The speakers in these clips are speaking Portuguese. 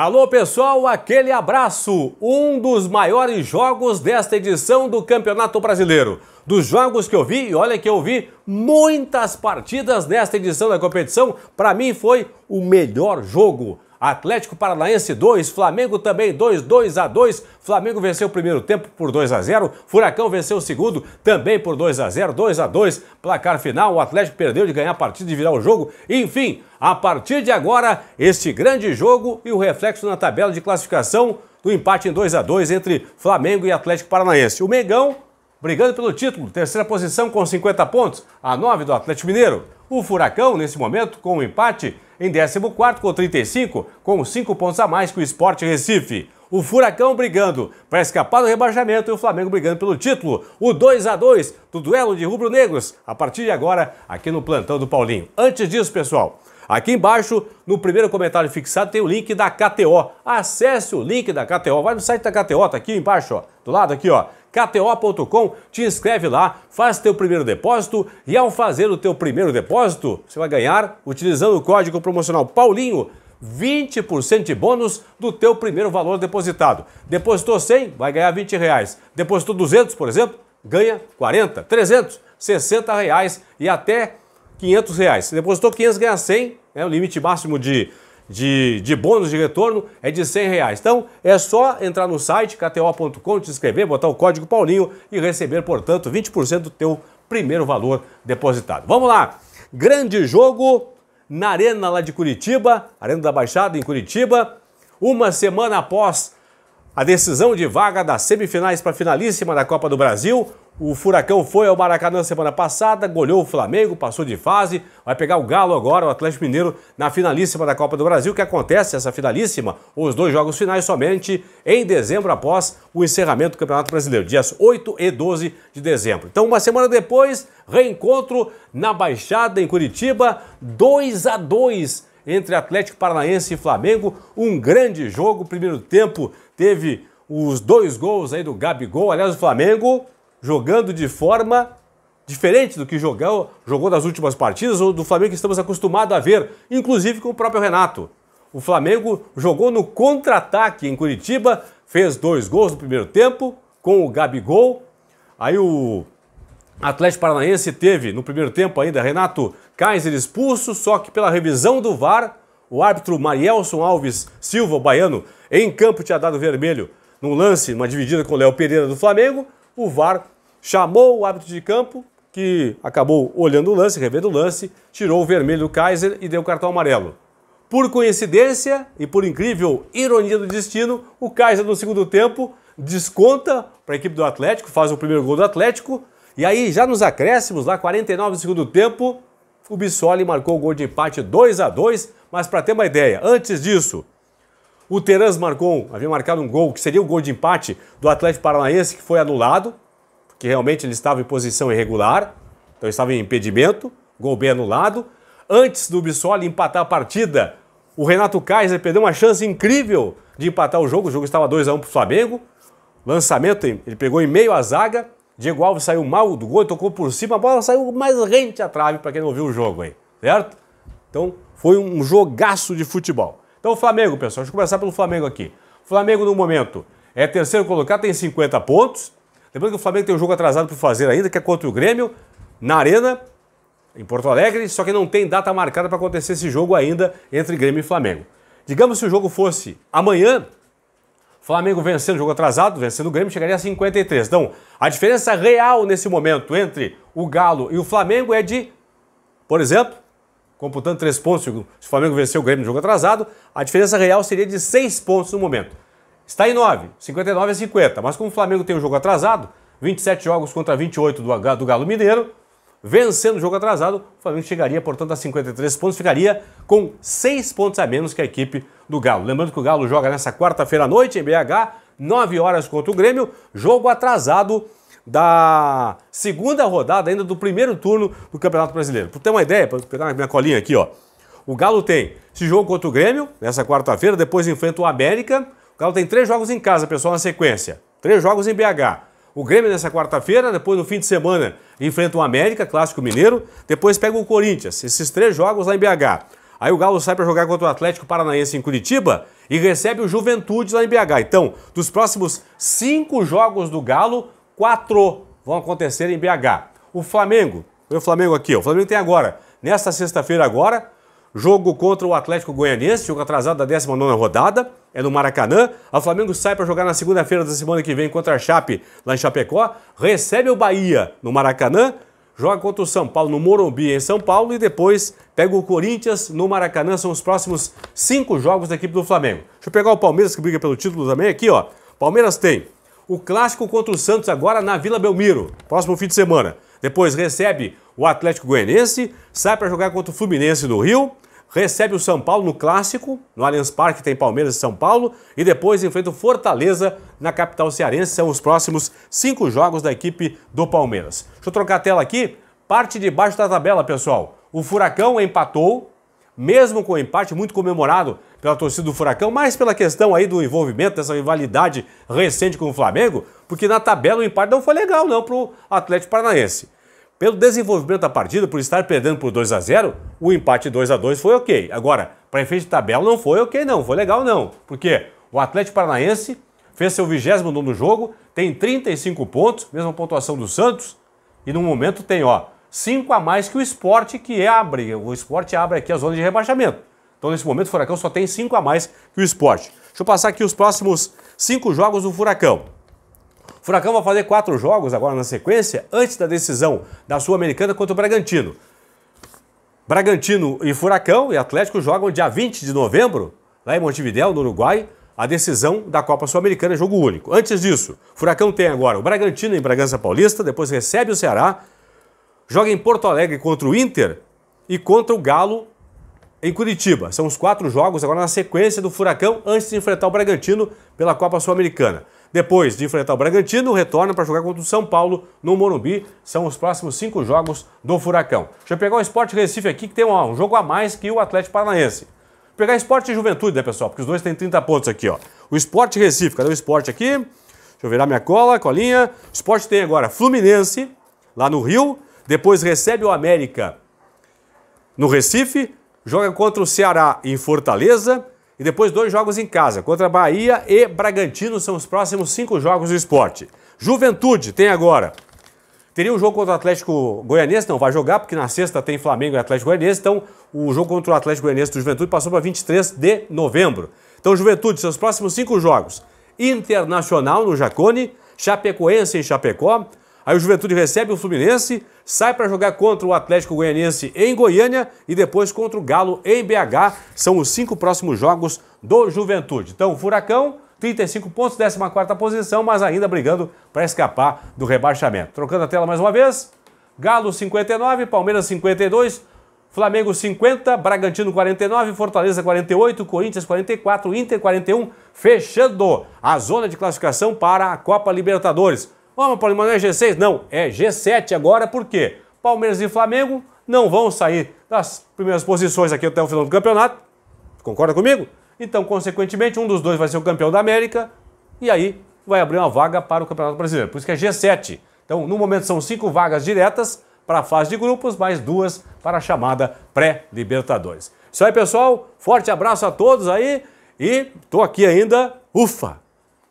Alô pessoal, aquele abraço! Um dos maiores jogos desta edição do Campeonato Brasileiro dos jogos que eu vi, e olha que eu vi muitas partidas nesta edição da competição, para mim foi o melhor jogo. Atlético Paranaense 2, Flamengo também 2, 2 a 2. Flamengo venceu o primeiro tempo por 2 a 0, Furacão venceu o segundo também por 2 a 0, 2 a 2. Placar final, o Atlético perdeu de ganhar a partida e virar o jogo. Enfim, a partir de agora, este grande jogo e o reflexo na tabela de classificação do empate em 2 a 2 entre Flamengo e Atlético Paranaense. O Mengão brigando pelo título, terceira posição com 50 pontos, a 9 do Atlético Mineiro. O Furacão, nesse momento, com um empate em 14 com 35, com 5 pontos a mais que o Sport Recife. O Furacão brigando para escapar do rebaixamento e o Flamengo brigando pelo título. O 2 a 2 do duelo de rubro-negros, a partir de agora, aqui no plantão do Paulinho. Antes disso, pessoal, Aqui embaixo, no primeiro comentário fixado, tem o link da KTO. Acesse o link da KTO. Vai no site da KTO, tá aqui embaixo, ó. Do lado aqui, ó. KTO.com, te inscreve lá, faz teu primeiro depósito e ao fazer o teu primeiro depósito, você vai ganhar, utilizando o código promocional Paulinho, 20% de bônus do teu primeiro valor depositado. Depositou 100, vai ganhar 20 reais. Depositou 200, por exemplo, ganha 40, 300, 60 reais e até 500 reais. Depositou 500, ganha 100, é né, o limite máximo de de, de bônus de retorno é de 100 reais. Então é só entrar no site kto.com, te inscrever, botar o código Paulinho e receber, portanto, 20% do teu primeiro valor depositado. Vamos lá! Grande jogo na Arena lá de Curitiba, Arena da Baixada em Curitiba, uma semana após a decisão de vaga das semifinais para a finalíssima da Copa do Brasil, o Furacão foi ao Maracanã semana passada, goleou o Flamengo, passou de fase, vai pegar o Galo agora, o Atlético Mineiro, na finalíssima da Copa do Brasil, que acontece essa finalíssima, os dois jogos finais somente em dezembro, após o encerramento do Campeonato Brasileiro, dias 8 e 12 de dezembro. Então, uma semana depois, reencontro na Baixada, em Curitiba, 2 a 2 entre Atlético Paranaense e Flamengo, um grande jogo, primeiro tempo teve os dois gols aí do Gabigol, aliás, o Flamengo jogando de forma diferente do que jogou, jogou nas últimas partidas ou do Flamengo que estamos acostumados a ver, inclusive com o próprio Renato. O Flamengo jogou no contra-ataque em Curitiba, fez dois gols no primeiro tempo com o Gabigol. Aí o Atlético Paranaense teve no primeiro tempo ainda Renato Kaiser expulso, só que pela revisão do VAR, o árbitro Marielson Alves Silva, baiano, em campo tinha dado vermelho num lance, numa dividida com o Léo Pereira do Flamengo o VAR chamou o árbitro de campo, que acabou olhando o lance, revendo o lance, tirou o vermelho do Kaiser e deu o cartão amarelo. Por coincidência e por incrível ironia do destino, o Kaiser no segundo tempo desconta para a equipe do Atlético, faz o primeiro gol do Atlético, e aí já nos acréscimos, lá 49 do segundo tempo, o Bissoli marcou o gol de empate 2 a 2 mas para ter uma ideia, antes disso, o Terãs marcou, havia marcado um gol, que seria o gol de empate do Atlético Paranaense, que foi anulado, porque realmente ele estava em posição irregular, então estava em impedimento, gol bem anulado. Antes do Bissoli empatar a partida, o Renato Kaiser perdeu uma chance incrível de empatar o jogo, o jogo estava 2 a 1 para o Flamengo. Lançamento, ele pegou em meio à zaga, Diego Alves saiu mal do gol, tocou por cima, a bola saiu mais rente à trave, para quem não viu o jogo aí, certo? Então, foi um jogaço de futebol. Então, o Flamengo, pessoal, deixa eu começar pelo Flamengo aqui. O Flamengo, no momento, é terceiro colocado, tem 50 pontos. Lembrando que o Flamengo tem um jogo atrasado para fazer ainda, que é contra o Grêmio, na Arena, em Porto Alegre, só que não tem data marcada para acontecer esse jogo ainda entre Grêmio e Flamengo. Digamos se o jogo fosse amanhã, Flamengo vencendo o jogo atrasado, vencendo o Grêmio, chegaria a 53. Então, a diferença real nesse momento entre o Galo e o Flamengo é de, por exemplo, computando três pontos, se o Flamengo venceu o Grêmio no jogo atrasado, a diferença real seria de seis pontos no momento. Está em 9, 59 a 50, mas como o Flamengo tem o um jogo atrasado, 27 jogos contra 28 do, do Galo Mineiro, vencendo o jogo atrasado, o Flamengo chegaria, portanto, a 53 pontos, ficaria com seis pontos a menos que a equipe do Galo. Lembrando que o Galo joga nessa quarta-feira à noite em BH, 9 horas contra o Grêmio, jogo atrasado da segunda rodada ainda do primeiro turno do Campeonato Brasileiro. Para ter uma ideia, para pegar minha colinha aqui, ó. O Galo tem esse jogo contra o Grêmio, nessa quarta-feira, depois enfrenta o América. O Galo tem três jogos em casa, pessoal, na sequência. Três jogos em BH. O Grêmio nessa quarta-feira, depois no fim de semana enfrenta o América, Clássico Mineiro, depois pega o Corinthians. Esses três jogos lá em BH. Aí o Galo sai para jogar contra o Atlético Paranaense em Curitiba e recebe o Juventude lá em BH. Então, dos próximos cinco jogos do Galo, quatro vão acontecer em BH. O Flamengo, o Flamengo aqui, o Flamengo tem agora, nesta sexta-feira agora, jogo contra o Atlético Goianiense, jogo atrasado da 19 rodada, é no Maracanã. O Flamengo sai para jogar na segunda-feira da semana que vem contra a Chape, lá em Chapecó, recebe o Bahia no Maracanã, joga contra o São Paulo no Morumbi, em São Paulo, e depois pega o Corinthians no Maracanã. São os próximos cinco jogos da equipe do Flamengo. Deixa eu pegar o Palmeiras, que briga pelo título também aqui, ó. Palmeiras tem o clássico contra o Santos agora na Vila Belmiro, próximo fim de semana. Depois recebe o Atlético Goianense, sai para jogar contra o Fluminense do Rio, recebe o São Paulo no clássico, no Allianz Parque tem Palmeiras e São Paulo, e depois enfrenta o Fortaleza na capital cearense. São os próximos cinco jogos da equipe do Palmeiras. Deixa eu trocar a tela aqui. Parte de baixo da tabela, pessoal. O Furacão empatou mesmo com o empate muito comemorado pela torcida do Furacão, mas pela questão aí do envolvimento, dessa rivalidade recente com o Flamengo, porque na tabela o empate não foi legal não para o Atlético Paranaense. Pelo desenvolvimento da partida, por estar perdendo por 2 a 0 o empate 2 a 2 foi ok. Agora, para efeito de tabela não foi ok não, foi legal não. Porque o Atlético Paranaense fez seu 29 jogo, tem 35 pontos, mesma pontuação do Santos, e no momento tem, ó, cinco a mais que o esporte que é abre. O Sport abre aqui a zona de rebaixamento. Então, nesse momento, o Furacão só tem cinco a mais que o esporte. Deixa eu passar aqui os próximos cinco jogos do Furacão. O Furacão vai fazer quatro jogos agora na sequência, antes da decisão da Sul-Americana contra o Bragantino. Bragantino e Furacão e Atlético jogam dia 20 de novembro, lá em Montevideo no Uruguai, a decisão da Copa Sul-Americana, jogo único. Antes disso, Furacão tem agora o Bragantino em Bragança Paulista, depois recebe o Ceará, joga em Porto Alegre contra o Inter e contra o Galo em Curitiba. São os quatro jogos agora na sequência do Furacão antes de enfrentar o Bragantino pela Copa Sul-Americana. Depois de enfrentar o Bragantino, retorna para jogar contra o São Paulo no Morumbi. São os próximos cinco jogos do Furacão. Deixa eu pegar o Esporte Recife aqui, que tem um, jogo a mais que o Atlético Paranaense. Vou pegar Esporte e Juventude, né, pessoal? Porque os dois têm 30 pontos aqui, ó. O Esporte Recife, cadê o Esporte aqui? Deixa eu virar minha cola, colinha. Esporte tem agora Fluminense, lá no Rio, depois recebe o América no Recife, joga contra o Ceará em Fortaleza e depois dois jogos em casa, contra Bahia e Bragantino são os próximos cinco jogos do esporte. Juventude tem agora. Teria um jogo contra o Atlético Goianense, não vai jogar, porque na sexta tem Flamengo e Atlético Goianense, então o jogo contra o Atlético Goianense do Juventude passou para 23 de novembro. Então, Juventude, seus próximos cinco jogos. Internacional no Jacone, Chapecoense em Chapecó, Aí o Juventude recebe o Fluminense, sai para jogar contra o Atlético Goianiense em Goiânia e depois contra o Galo em BH. São os cinco próximos jogos do Juventude. Então, o Furacão, 35 pontos, 14ª posição, mas ainda brigando para escapar do rebaixamento. Trocando a tela mais uma vez. Galo 59, Palmeiras 52, Flamengo 50, Bragantino 49, Fortaleza 48, Corinthians 44, Inter 41, fechando a zona de classificação para a Copa Libertadores oh, Paulinho, mas é não é G6? Não, é G7 agora, por quê? Palmeiras e Flamengo não vão sair das primeiras posições aqui até o final do campeonato. Concorda comigo? Então, consequentemente, um dos dois vai ser o campeão da América e aí vai abrir uma vaga para o Campeonato Brasileiro. Por isso que é G7. Então, no momento são cinco vagas diretas para a fase de grupos, mais duas para a chamada pré-Libertadores. Isso aí, pessoal. Forte abraço a todos aí e estou aqui ainda. Ufa!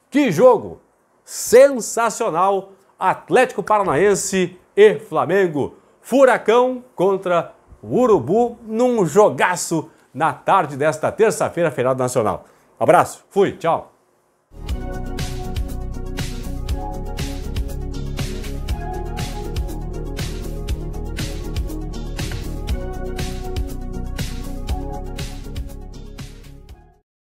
Que jogo! sensacional Atlético Paranaense e Flamengo. Furacão contra Urubu num jogaço na tarde desta terça-feira, feriado nacional. Abraço, fui, tchau.